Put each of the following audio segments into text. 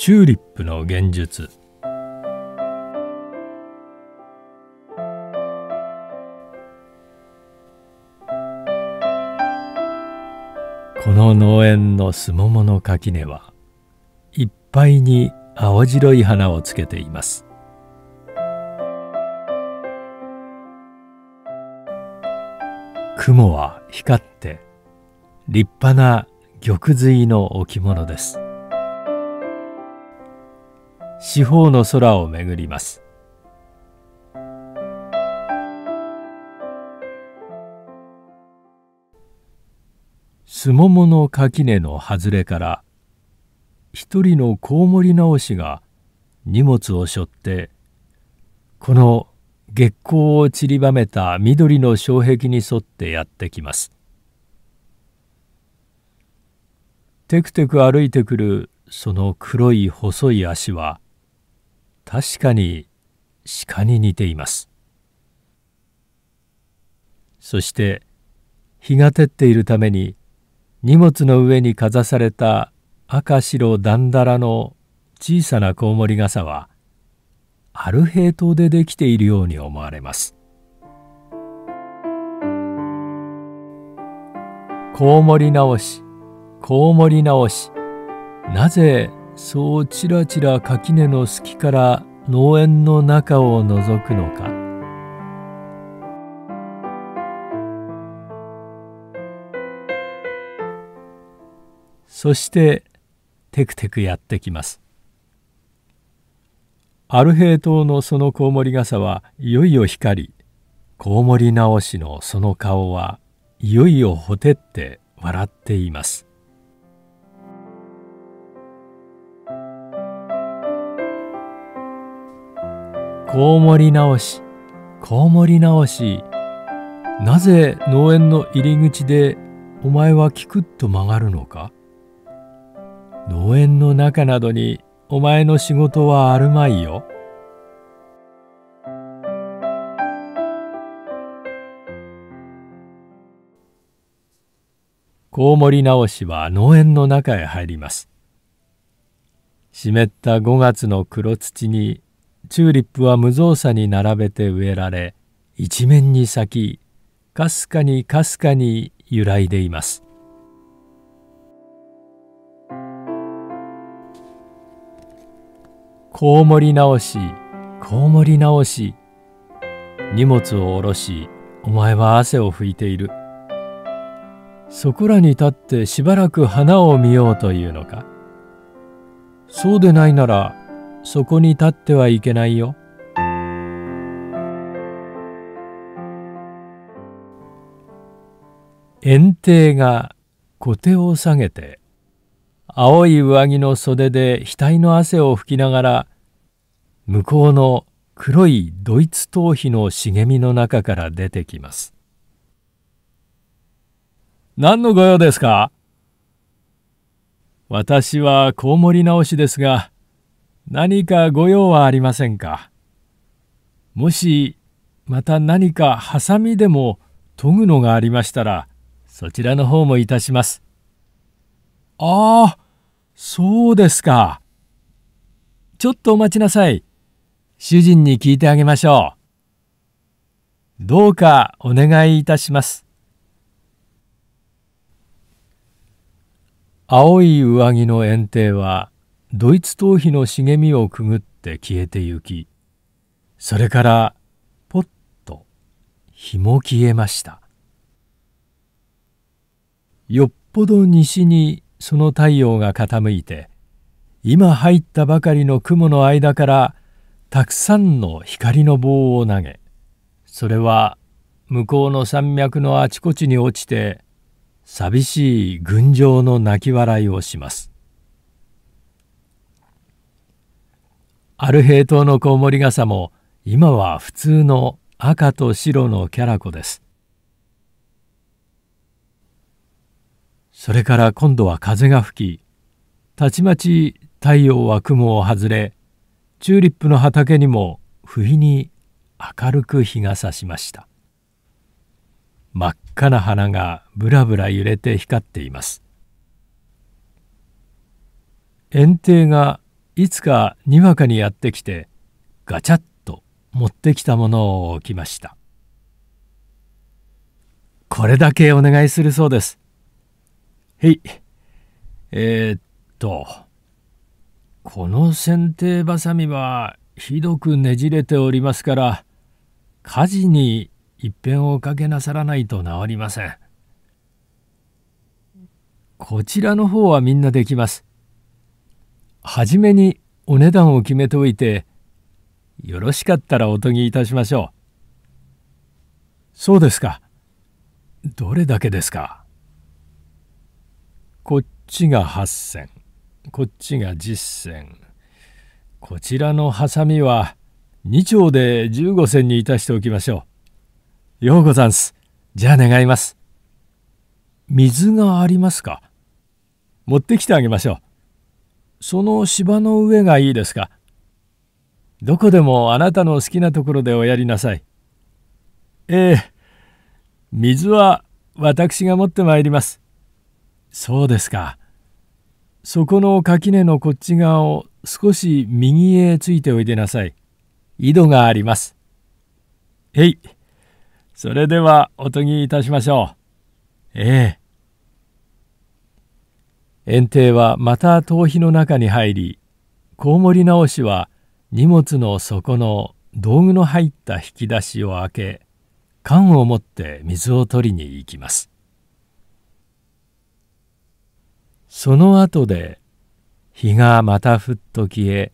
チューリップの現実この農園のすももの垣根はいっぱいに青白い花をつけています雲は光って立派な玉髄の置物です四方の空を巡りますすももの垣根の外れから一人のコウモリ直しが荷物を背負ってこの月光を散りばめた緑の障壁に沿ってやってきます。テクテク歩いてくるその黒い細い足は確かに鹿に似ていますそして日が照っているために荷物の上にかざされた赤白だんだらの小さなコウモリ傘はアルヘイ島でできているように思われますコウモリ直しコウモリ直しなぜそうちらちら垣根の隙から農園の中を覗くのかそしてテクテクやってきますアルヘイ島のそのコウモリ傘はいよいよ光りコウモリ直しのその顔はいよいよほてって笑っていますこう盛り直しこう盛り直しなぜ農園の入り口でお前はキクッと曲がるのか農園の中などにお前の仕事はあるまいよ。コウモリ直しは農園の中へ入ります。湿った5月の黒土にチューリップは無造作に並べて植えられ一面に咲きかすかにかすかに揺らいでいますこうもり直しこうもり直し荷物を下ろしお前は汗を拭いているそこらに立ってしばらく花を見ようというのかそうでないならそこに立ってはいけないよ。園庭が小手を下げて青い上着の袖で額の汗を拭きながら向こうの黒いドイツ頭皮の茂みの中から出てきます。何の御用ですか私はコウモリ直しですが、何かご用はありませんかもしまた何かハサミでも研ぐのがありましたらそちらの方もいたします。ああ、そうですか。ちょっとお待ちなさい。主人に聞いてあげましょう。どうかお願いいたします。青い上着の園庭はドイツ逃避の茂みをくぐって消えてゆきそれからぽっと日も消えましたよっぽど西にその太陽が傾いて今入ったばかりの雲の間からたくさんの光の棒を投げそれは向こうの山脈のあちこちに落ちて寂しい群青の泣き笑いをします。ある平イのコウモリ傘も今は普通の赤と白のキャラ子です。それから今度は風が吹き、たちまち太陽は雲を外れ、チューリップの畑にも不意に明るく日が差しました。真っ赤な花がぶらぶら揺れて光っています。園庭がいつかにわかにやってきてガチャッと持ってきたものを置きましたこれだけお願いするそうですはいえー、っとこの剪定ばさみはひどくねじれておりますから火事に一遍をかけなさらないと治りませんこちらの方はみんなできます初めにお値段を決めておいてよろしかったらおとぎいたしましょうそうですかどれだけですかこっちが8銭こっちが10銭こちらのハサミは2丁で15銭にいたしておきましょうようござんすじゃあ願います水がありますか持ってきてあげましょうその芝の上がいいですかどこでもあなたの好きなところでおやりなさい。ええ、水は私が持ってまいります。そうですか。そこの垣根のこっち側を少し右へついておいでなさい。井戸があります。へい。それではおとぎいたしましょう。ええ。園庭はまた頭皮の中に入りコウモリ直しは荷物の底の道具の入った引き出しを開け缶を持って水を取りに行きますその後で日がまたふっと消え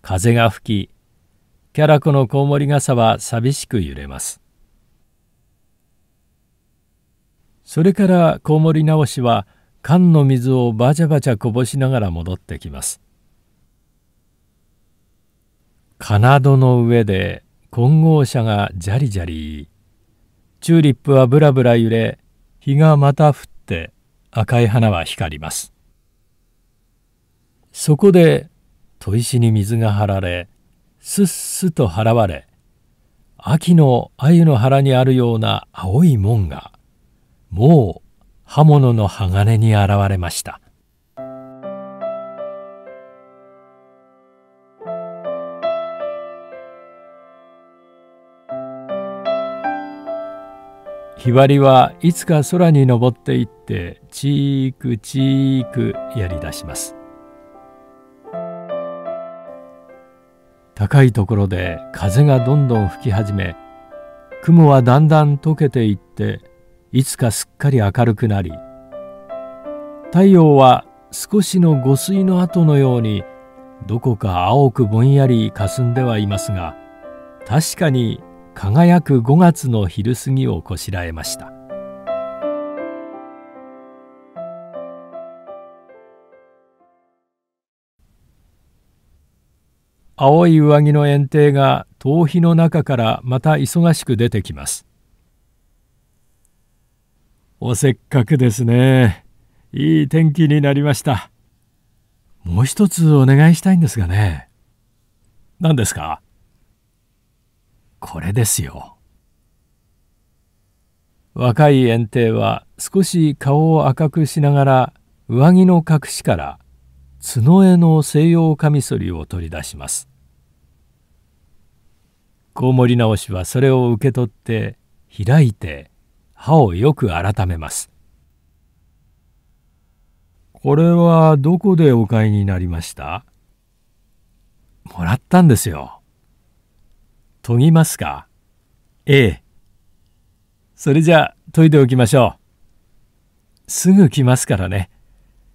風が吹きキャラコのコウモリ傘は寂しく揺れますそれからコウモリ直しは缶の水をバチャバチャこぼしながら戻ってきます金戸の上で金剛車がジャリジャリチューリップはぶらぶら揺れ日がまた降って赤い花は光りますそこで砥石に水が張られすっすと払われ秋の鮎の腹にあるような青い門がもう刃物の鋼に現れましたひばりはいつか空に登っていってちーくちーくやりだします高いところで風がどんどん吹き始め雲はだんだん溶けていっていつかすっかり明るくなり太陽は少しの五水の跡のようにどこか青くぼんやり霞んではいますが確かに輝く5月の昼過ぎをこしらえました青い上着の園庭が頭皮の中からまた忙しく出てきますおせっかくですね。いい天気になりました。もう一つお願いしたいんですがね。何ですかこれですよ。若い園庭は少し顔を赤くしながら上着の隠しから角絵の西洋カミソリを取り出します。コウモリ直しはそれを受け取って開いて歯をよく改めます。これはどこでお買いになりましたもらったんですよ。研ぎますかええ。それじゃあ研いでおきましょう。すぐ来ますからね。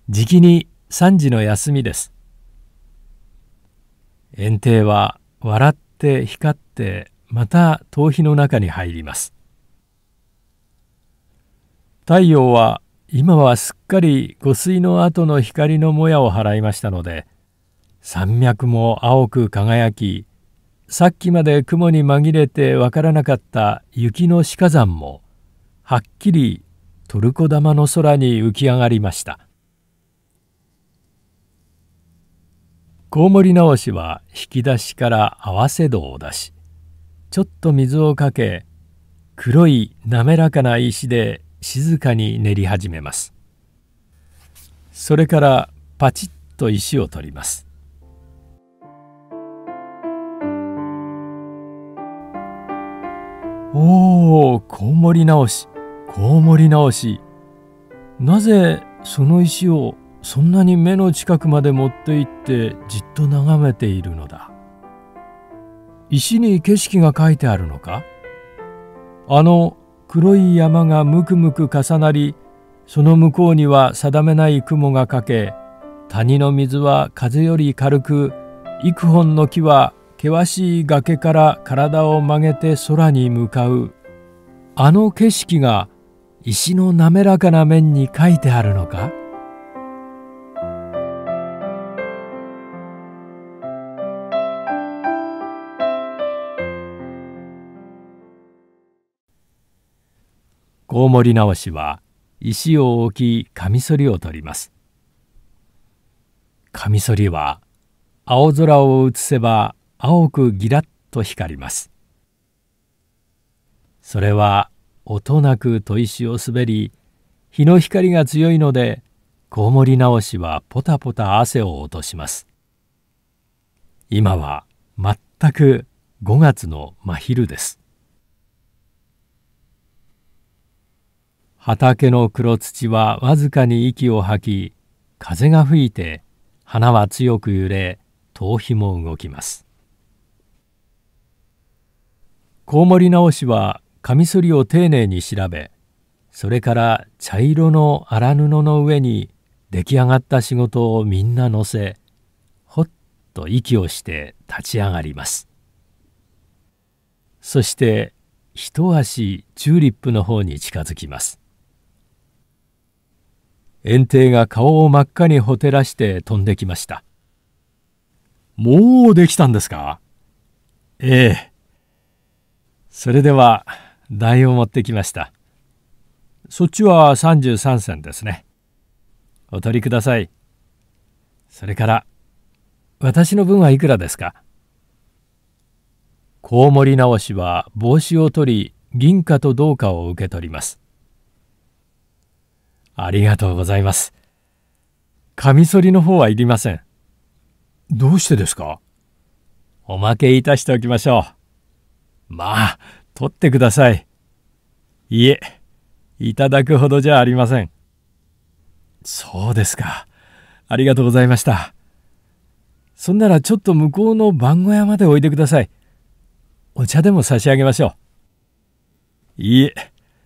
じきに3時の休みです。園庭は笑って光ってまた頭皮の中に入ります。太陽は今はすっかり湖水の後の光のもやを払いましたので山脈も青く輝きさっきまで雲に紛れてわからなかった雪の鹿山もはっきりトルコ玉の空に浮き上がりましたコウモリ直しは引き出しから合わせ戸を出しちょっと水をかけ黒い滑らかな石で静かに練り始めますそれからパチッと石を取りますおおこうもり直しこうもり直しなぜその石をそんなに目の近くまで持って行ってじっと眺めているのだ石に景色が書いてあるのかあの黒い山がむくむく重なりその向こうには定めない雲がかけ谷の水は風より軽く幾本の木は険しい崖から体を曲げて空に向かうあの景色が石の滑らかな面に書いてあるのかコウモリ直しは石を置きカミソリを取りますカミソリは青空を映せば青くギラッと光りますそれは音なく砥石を滑り日の光が強いのでコウモリ直しはポタポタ汗を落とします今は全く5月の真昼です畑の黒土はわずかに息を吐き風が吹いて花は強く揺れ頭皮も動きますコウモリ直しはカミソリを丁寧に調べそれから茶色の荒布の上に出来上がった仕事をみんな乗せほっと息をして立ち上がりますそして一足チューリップの方に近づきます園庭が顔を真っ赤にほてらして飛んできましたもうできたんですかええそれでは台を持ってきましたそっちは33銭ですねお取りくださいそれから私の分はいくらですかコウモリ直しは帽子を取り銀貨と銅貨を受け取りますありがとうございます。カミソリの方はいりません。どうしてですかおまけいたしておきましょう。まあ、取ってください。いえ、いただくほどじゃありません。そうですか。ありがとうございました。そんならちょっと向こうの番小屋までおいでください。お茶でも差し上げましょう。いいえ、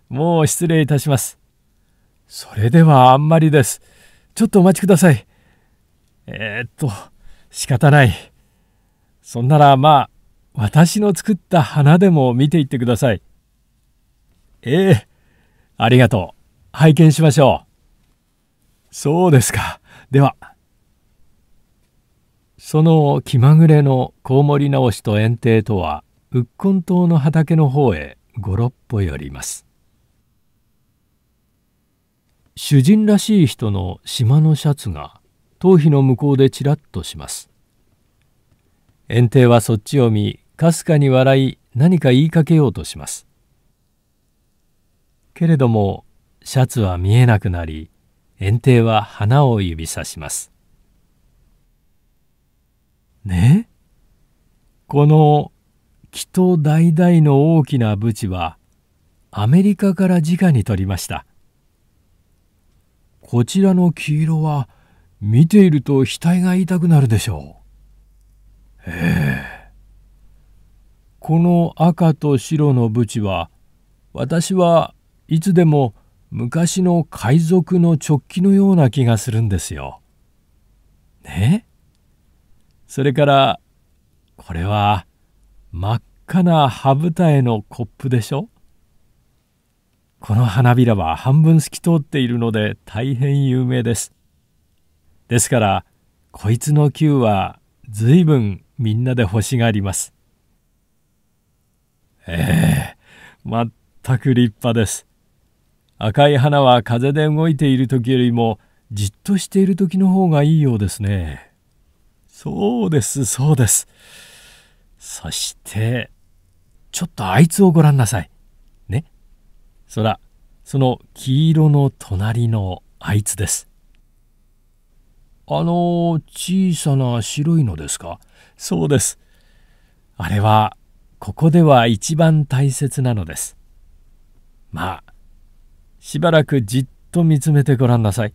もう失礼いたします。それではあんまりです。ちょっとお待ちください。えー、っと、仕方ない。そんならまあ、私の作った花でも見ていってください。ええー、ありがとう。拝見しましょう。そうですか。では。その気まぐれのコウモリ直しと園庭とは、鬱金島の畑の方へ五六歩寄ります。主人らしい人の島のシャツが頭皮の向こうでちらっとします。園庭はそっちを見、かすかに笑い何か言いかけようとします。けれどもシャツは見えなくなり、園庭は花を指さします。ねこの木と橙の大きなブチはアメリカから直に取りました。こちらの黄色は見ていると額が痛くなるでしょう。ええ。この赤と白のブチは私はいつでも昔の海賊の直旗のような気がするんですよ。ねそれからこれは真っ赤な羽二重のコップでしょこの花びらは半分透き通っているので大変有名です。ですから、こいつの球は随分みんなで欲しがります。ええー、全く立派です。赤い花は風で動いている時よりもじっとしている時の方がいいようですね。そうです、そうです。そして、ちょっとあいつをご覧なさい。そらその黄色の隣のあいつですあの小さな白いのですかそうですあれはここでは一番大切なのですまあしばらくじっと見つめてごらんなさい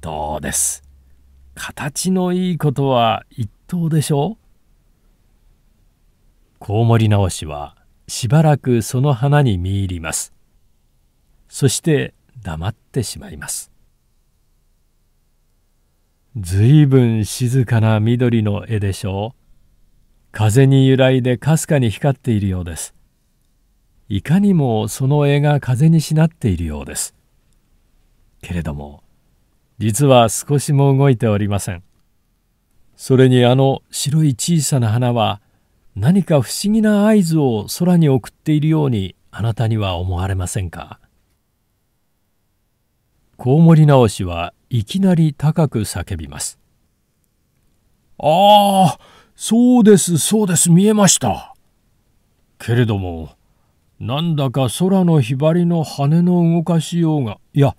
どうです形のいいことは一等でしょうコウモリ直しはしばらくその花に見入りますそして黙ってしまいますずいぶん静かな緑の絵でしょう風に揺らいでかすかに光っているようですいかにもその絵が風にしなっているようですけれども実は少しも動いておりませんそれにあの白い小さな花は何か不思議な合図を空に送っているようにあなたには思われませんかコウモリ直しはいきなり高く叫びます。ああ、そうです、そうです、見えました。けれども、なんだか空のひばりの羽の動かしようが、いや、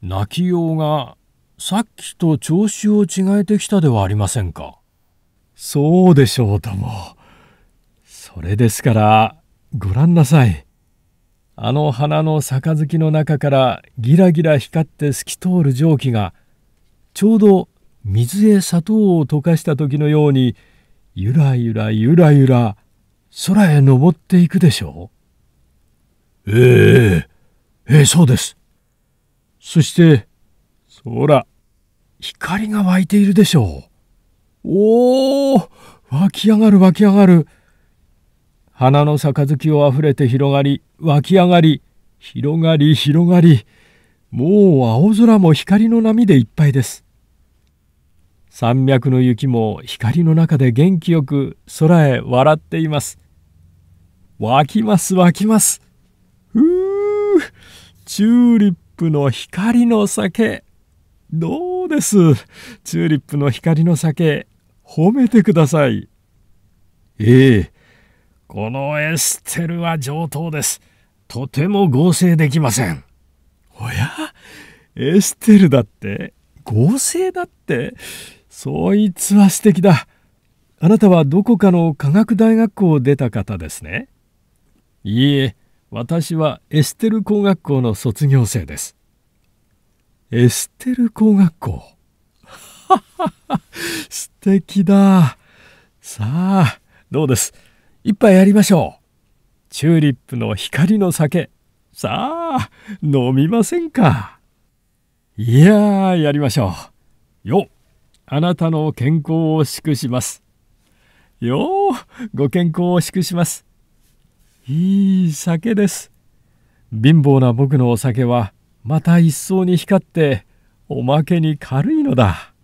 泣きようが、さっきと調子を違えてきたではありませんか。そうでしょうとも。それですからご覧なさいあの花の杯の中からギラギラ光って透き通る蒸気がちょうど水へ砂糖を溶かした時のようにゆらゆらゆらゆら空へ登っていくでしょう。ええ、ええ、そうです。そして、ら光が湧いているでしょう。おお、湧き上がる湧き上がる。花の杯をあふれて広がり湧き上がり広がり広がりもう青空も光の波でいっぱいです山脈の雪も光の中で元気よく空へ笑っています湧きます湧きますふうチューリップの光の酒どうですチューリップの光の酒褒めてくださいええこのエステルは上等です。とても合成できません。おやエステルだって合成だってそいつは素敵だ。あなたはどこかの科学大学校を出た方ですねいいえ、私はエステル工学校の卒業生です。エステル工学校。素敵だ。さあ、どうです。一杯やりましょう。チューリップの光の酒。さあ、飲みませんか。いややりましょう。よ、あなたの健康を祝します。よ、ご健康を祝します。いい酒です。貧乏な僕のお酒は、また一層に光って、おまけに軽いのだ。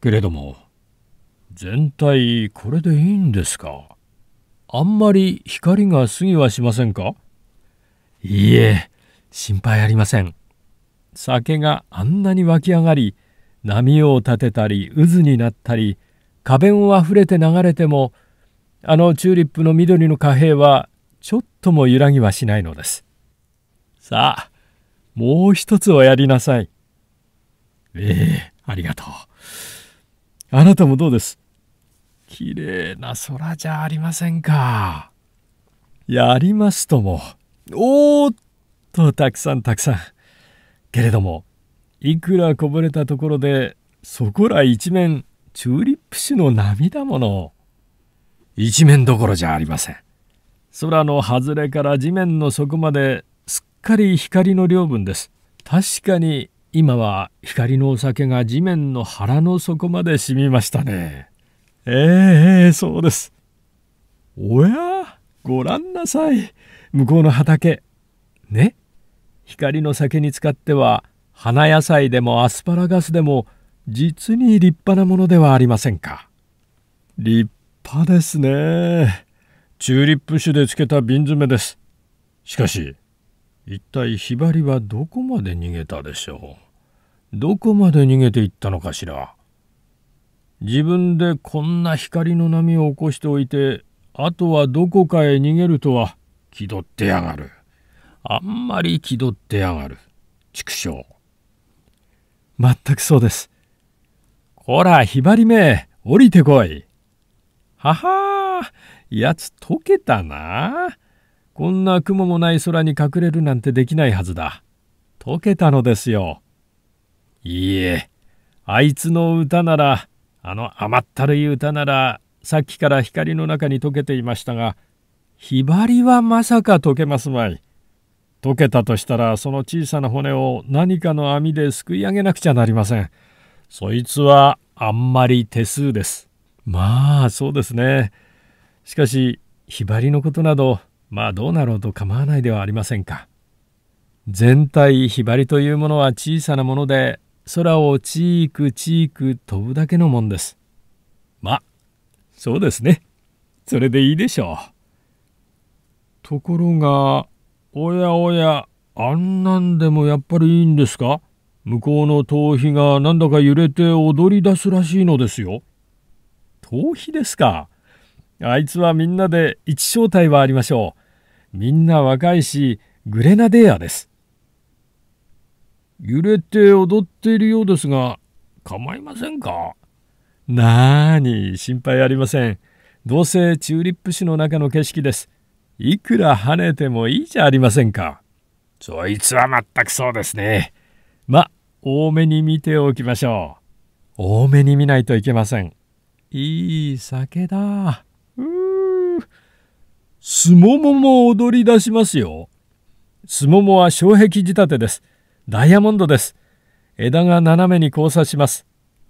けれども、全体これでいいんですかあんまり光が過ぎはしませんかいいえ、心配ありません。酒があんなに湧き上がり、波を立てたり渦になったり、花弁をあふれて流れても、あのチューリップの緑の貨幣はちょっとも揺らぎはしないのです。さあ、もう一つをやりなさい。ええありがとう。あなたもどうです綺麗な空じゃありませんか。やりますとも。おーっと、たくさんたくさん。けれども、いくらこぼれたところで、そこら一面、チューリップ種の涙もの。一面どころじゃありません。空の外れから地面の底まですっかり光の量分です。確かに今は光のお酒が地面の腹の底まで染みましたね。ええそうです。おやごらんなさい。向こうの畑。ね。光の先に使っては、花野菜でもアスパラガスでも、実に立派なものではありませんか。立派ですね。チューリップ酒で漬けた瓶詰めです。しかし、一体ひばりはどこまで逃げたでしょう。どこまで逃げていったのかしら。自分でこんな光の波を起こしておいてあとはどこかへ逃げるとは気取ってやがるあんまり気取ってやがる畜生まったくそうですこらひばりめ降りてこいははやつ溶けたなこんな雲もない空に隠れるなんてできないはずだ溶けたのですよいいえあいつの歌ならあの甘ったるい歌ならさっきから光の中に溶けていましたがひばりはまさか溶けますまい。溶けたとしたらその小さな骨を何かの網ですくい上げなくちゃなりません。そいつはあんまり手数です。まあそうですね。しかしひばりのことなどまあどうなろうと構わないではありませんか。全体ひばりというものは小さなもので空をチークチーク飛ぶだけのもんです。まあ、そうですね。それでいいでしょう。ところが、おやおや、あんなんでもやっぱりいいんですか向こうの頭皮がなんだか揺れて踊り出すらしいのですよ。頭皮ですか。あいつはみんなで一正体はありましょう。みんな若いし、グレナデアです。揺れて踊っているようですが、構いませんかなーに、心配ありません。どうせチューリップ市の中の景色です。いくら跳ねてもいいじゃありませんか。そいつは全くそうですね。ま、多めに見ておきましょう。多めに見ないといけません。いい酒だ。うー。すももも踊り出しますよ。すももは障壁仕立てです。ダイヤモンドです。枝が斜めに交差します。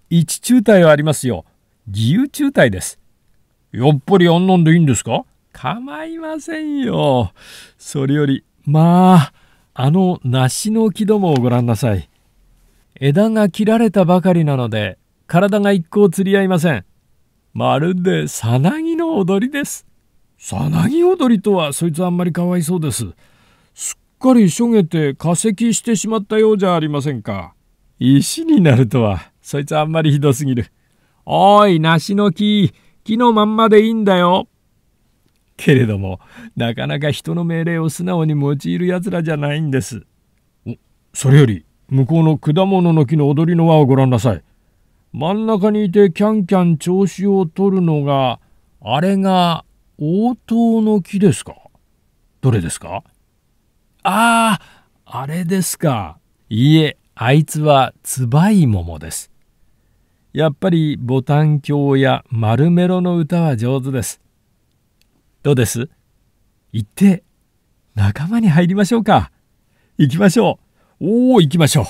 一中体はありますよ。自由中体です。やっぱりあんなんでいいんですか構いませんよ。それより、まあ、あの梨の木どもをご覧なさい。枝が切られたばかりなので、体が一向釣り合いません。まるでさなぎの踊りです。さなぎ踊りとは、そいつあんまりかわいそうです。っかりしょげて化石してしまったようじゃありませんか。石になるとは、そいつあんまりひどすぎる。おい、梨の木、木のまんまでいいんだよ。けれども、なかなか人の命令を素直に用いるやつらじゃないんです。それより、向こうの果物の木の踊りの輪をご覧なさい。真ん中にいてキャンキャン調子をとるのが、あれが応答の木ですかどれですかああ、あれですか。いいえ、あいつはつバいももです。やっぱりボタン鏡や丸メロの歌は上手です。どうです行って、仲間に入りましょうか。行きましょう。おー、行きましょう。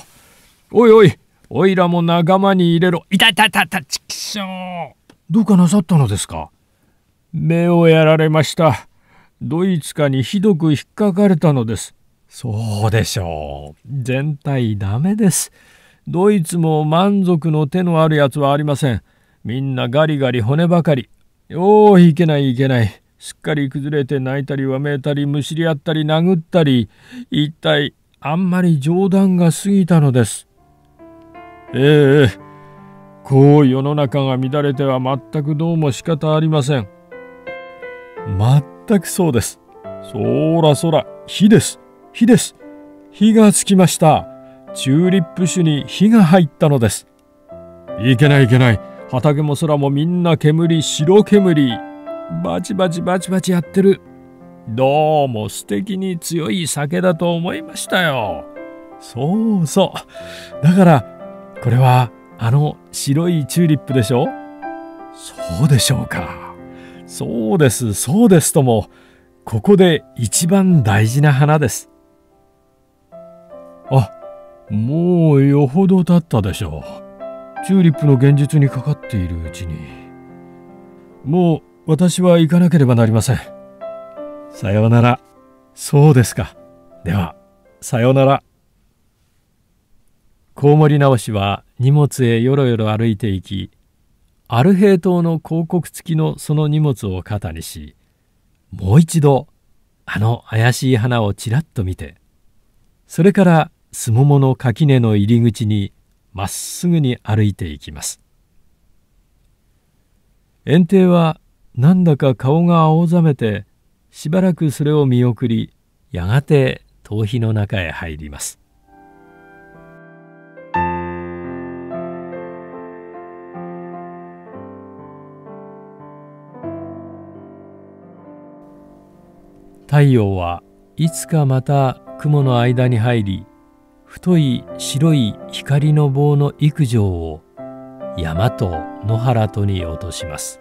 おいおい、おいらも仲間に入れろ。いたたたた、ちくしょう。どうかなさったのですか目をやられました。ドイツかにひどく引っかかれたのです。そうでしょう。全体ダメです。ドイツも満足の手のあるやつはありません。みんなガリガリ骨ばかり。おお、いけないいけない。すっかり崩れて泣いたりわめいたりむしり合ったり殴ったり一体あんまり冗談が過ぎたのですええこう世の中が乱れては全くどうも仕方ありません全くそうですそらそら火です火です。火がつきました。チューリップ種に火が入ったのです。いけないいけない。畑も空もみんな煙、白煙。バチバチバチバチやってる。どうも素敵に強い酒だと思いましたよ。そうそう。だから、これはあの白いチューリップでしょそうでしょうか。そうです、そうですとも、ここで一番大事な花です。あ、もうよほど経ったでしょう。チューリップの現実にかかっているうちに。もう私は行かなければなりません。さようなら。そうですか。では、さようなら。コウモリ直しは荷物へよろよろ歩いていき、アルヘイ島の広告付きのその荷物を肩にし、もう一度、あの怪しい花をちらっと見て、それからすももの垣根の入り口にまっすぐに歩いていきます園庭はなんだか顔が青ざめてしばらくそれを見送りやがて頭皮の中へ入ります太陽はいつかまた雲の間に入り太い白い光の棒の幾条を山と野原とに落とします